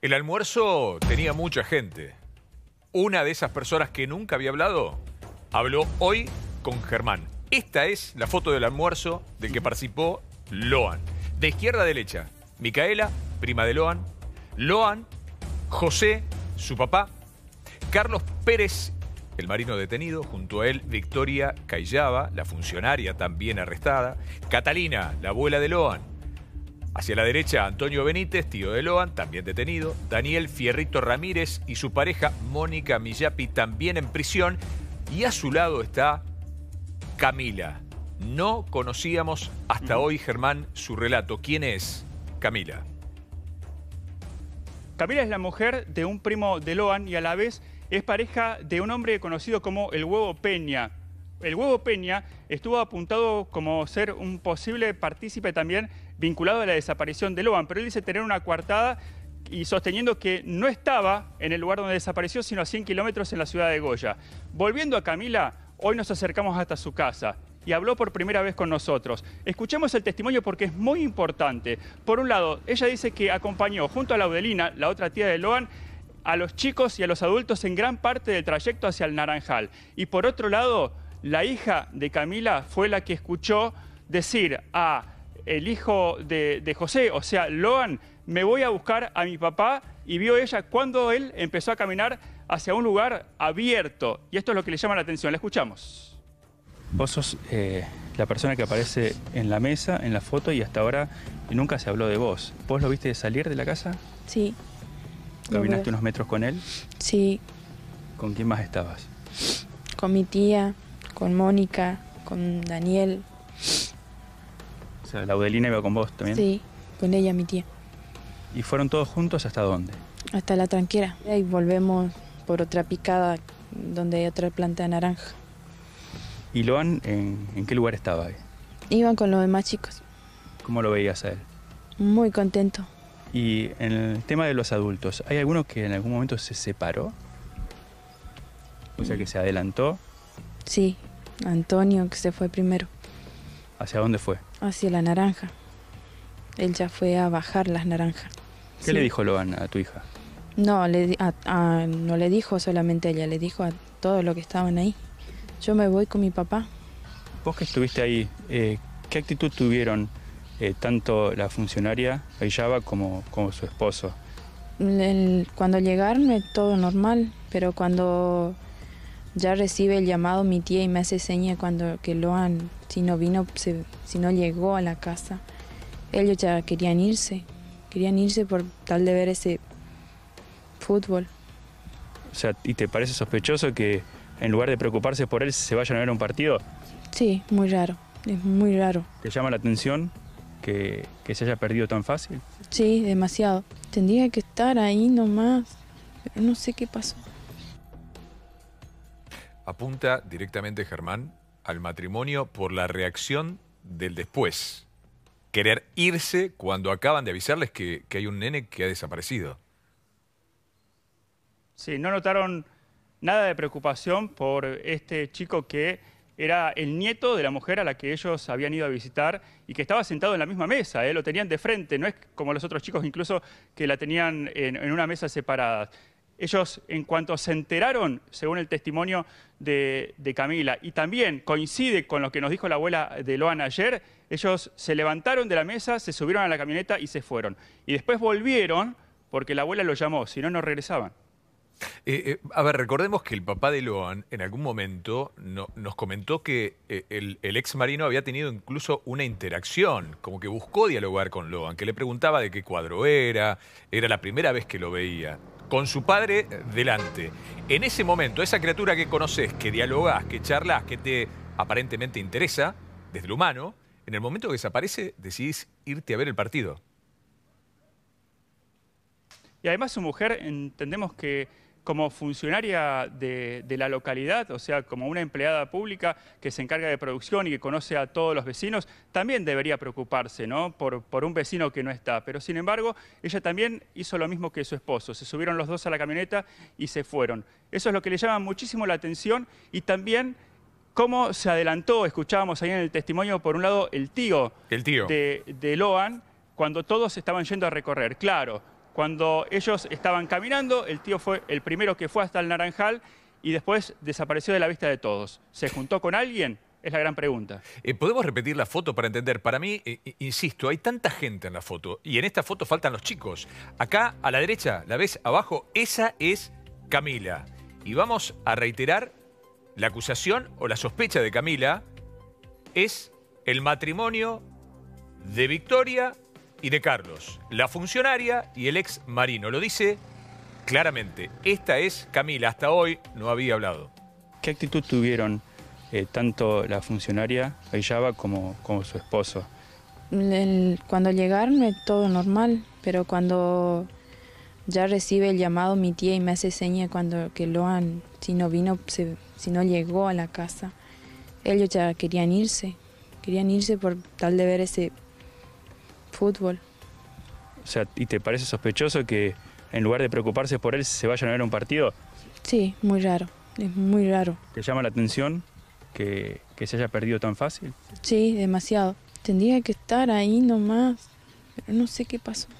El almuerzo tenía mucha gente. Una de esas personas que nunca había hablado habló hoy con Germán. Esta es la foto del almuerzo del que participó Loan. De izquierda a derecha, Micaela, prima de Loan. Loan, José, su papá. Carlos Pérez, el marino detenido. Junto a él, Victoria Cayaba, la funcionaria también arrestada. Catalina, la abuela de Loan. Hacia la derecha, Antonio Benítez, tío de Loan, también detenido. Daniel Fierrito Ramírez y su pareja Mónica Millapi, también en prisión. Y a su lado está Camila. No conocíamos hasta mm. hoy, Germán, su relato. ¿Quién es Camila? Camila es la mujer de un primo de Loan y a la vez es pareja de un hombre conocido como el Huevo Peña. El Huevo Peña estuvo apuntado como ser un posible partícipe también vinculado a la desaparición de Loan, pero él dice tener una coartada y sosteniendo que no estaba en el lugar donde desapareció, sino a 100 kilómetros en la ciudad de Goya. Volviendo a Camila, hoy nos acercamos hasta su casa y habló por primera vez con nosotros. Escuchemos el testimonio porque es muy importante. Por un lado, ella dice que acompañó junto a Laudelina, la otra tía de Loan, a los chicos y a los adultos en gran parte del trayecto hacia el Naranjal. Y por otro lado, la hija de Camila fue la que escuchó decir a ah, el hijo de, José, o sea, Loan, me voy a buscar a mi papá y vio ella cuando él empezó a caminar hacia un lugar abierto. Y esto es lo que le llama la atención, la escuchamos. Vos sos eh, la persona que aparece en la mesa, en la foto, y hasta ahora nunca se habló de vos. ¿Vos lo viste salir de la casa? Sí. ¿Caminaste unos metros con él? Sí. ¿Con quién más estabas? Con mi tía, con Mónica, con Daniel, o sea, la Audelina iba con vos también. Sí, con ella, mi tía. ¿Y fueron todos juntos hasta dónde? Hasta la tranquera. Y volvemos por otra picada donde hay otra planta de naranja. ¿Y Loan en, en qué lugar estaba ahí? Iban con los demás chicos. ¿Cómo lo veías a él? Muy contento. Y en el tema de los adultos, ¿hay alguno que en algún momento se separó? O sea, que se adelantó. Sí, Antonio, que se fue primero. ¿Hacia dónde fue? hacia la naranja. Él ya fue a bajar las naranjas. ¿Qué le dijo Loan a tu hija? No, le, no le dijo solamente a ella, le dijo a todos los que estaban ahí. Yo me voy con mi papá. Vos que estuviste ahí, eh, ¿qué actitud tuvieron eh, tanto la funcionaria Ayaba como, como su esposo? Mm, cuando llegaron eh, todo normal, pero cuando ya recibe el llamado mi tía y me hace seña cuando que Loan si no vino, si no llegó a la casa. Ellos ya querían irse, querían irse por tal de ver ese fútbol. O sea, ¿y te parece sospechoso que en lugar de preocuparse por él se vayan a ver un partido? Sí, muy raro, es muy raro. ¿Te llama la atención que, que se haya perdido tan fácil? Sí, demasiado. Tendría que estar ahí nomás, no sé qué pasó. Apunta directamente Germán al matrimonio por la reacción del después. Querer irse cuando acaban de avisarles que, hay un nene que ha desaparecido. Sí, no notaron nada de preocupación por este chico que era el nieto de la mujer a la que ellos habían ido a visitar y que estaba sentado en la misma mesa, ¿eh? lo tenían de frente, no es como los otros chicos incluso que la tenían en una mesa separada. Ellos, en cuanto se enteraron, según el testimonio de, Camila, y también coincide con lo que nos dijo la abuela de Loan ayer, ellos se levantaron de la mesa, se subieron a la camioneta y se fueron. Y después volvieron porque la abuela los llamó, si no, no regresaban. Eh, eh, a ver, recordemos que el papá de Loan en algún momento nos comentó que eh, el, el, ex marino había tenido incluso una interacción, como que buscó dialogar con Loan, que le preguntaba de qué cuadro era, era la primera vez que lo veía con su padre delante. En ese momento, esa criatura que conoces, que dialogas, que charlas, que te aparentemente interesa, desde lo humano, en el momento que desaparece, decidís irte a ver el partido. Y además su mujer, entendemos que como funcionaria de, la localidad, o sea, como una empleada pública que se encarga de producción y que conoce a todos los vecinos, también debería preocuparse ¿no? por, un vecino que no está. Pero sin embargo, ella también hizo lo mismo que su esposo. Se subieron los dos a la camioneta y se fueron. Eso es lo que le llama muchísimo la atención y también cómo se adelantó, escuchábamos ahí en el testimonio, por un lado, el tío, el tío. De, de Loan, cuando todos estaban yendo a recorrer. Claro, cuando ellos estaban caminando, el tío fue el primero que fue hasta el naranjal y después desapareció de la vista de todos. ¿Se juntó con alguien? Es la gran pregunta. Eh, ¿Podemos repetir la foto para entender? Para mí, eh, eh, insisto, hay tanta gente en la foto y en esta foto faltan los chicos. Acá a la derecha, la ves abajo, esa es Camila. Y vamos a reiterar la acusación o la sospecha de Camila es el matrimonio de Victoria y de Carlos, la funcionaria y el ex marino. Lo dice claramente. Esta es Camila, hasta hoy no había hablado. ¿Qué actitud tuvieron eh, tanto la funcionaria Ayaba como, como su esposo? cuando llegaron eh, todo normal, pero cuando ya recibe el llamado mi tía y me hace seña cuando que lo han, si no vino, si no llegó a la casa, ellos ya querían irse, querían irse por tal de ver ese fútbol. O sea, ¿y te parece sospechoso que en lugar de preocuparse por él se vayan a ver un partido? Sí, muy raro, es muy raro. ¿Te llama la atención que, que se haya perdido tan fácil? Sí, demasiado. Tendría que estar ahí nomás, pero no sé qué pasó.